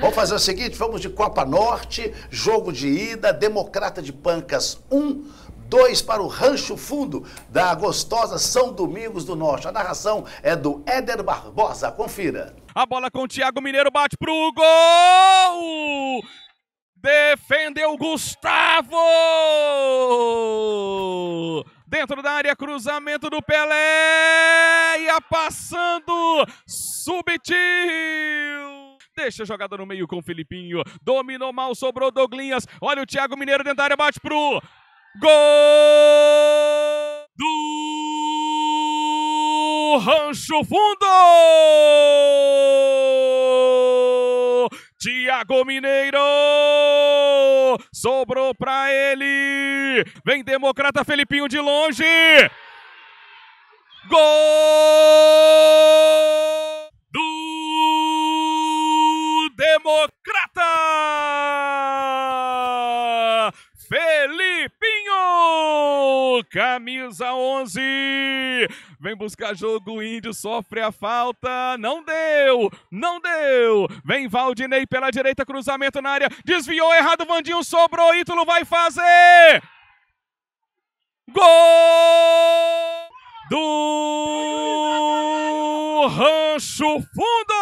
Vamos fazer o seguinte: vamos de Copa Norte, jogo de ida, Democrata de Pancas 1. Um, 2 para o Rancho Fundo da gostosa São Domingos do Norte. A narração é do Éder Barbosa. Confira. A bola com o Thiago Mineiro bate pro gol! Defendeu Gustavo! Dentro da área, cruzamento do Pelé! a passando! Subtil! deixa a jogada no meio com o Felipinho, dominou mal, sobrou Doglinhas, olha o Thiago Mineiro dentro da área, bate pro gol do Rancho Fundo! Thiago Mineiro sobrou para ele. Vem democrata Felipinho de longe. Gol! camisa 11. Vem buscar jogo, Índio sofre a falta. Não deu, não deu. Vem Valdinei pela direita, cruzamento na área. Desviou errado, Vandinho sobrou. Ítalo vai fazer. Gol do Rancho Fundo!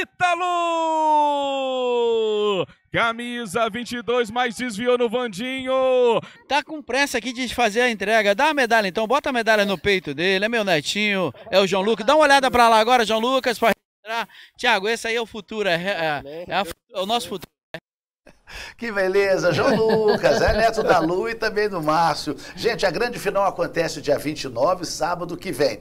Ítalo! Camisa 22, mas desviou no Vandinho. Tá com pressa aqui de fazer a entrega. Dá a medalha então, bota a medalha no peito dele. É meu netinho, é o João Lucas. Dá uma olhada para lá agora, João Lucas, para registrar. Tiago, esse aí é o futuro, é, é, é, é o nosso futuro. Que beleza, João Lucas, é neto da Lu e também do Márcio. Gente, a grande final acontece dia 29, sábado que vem.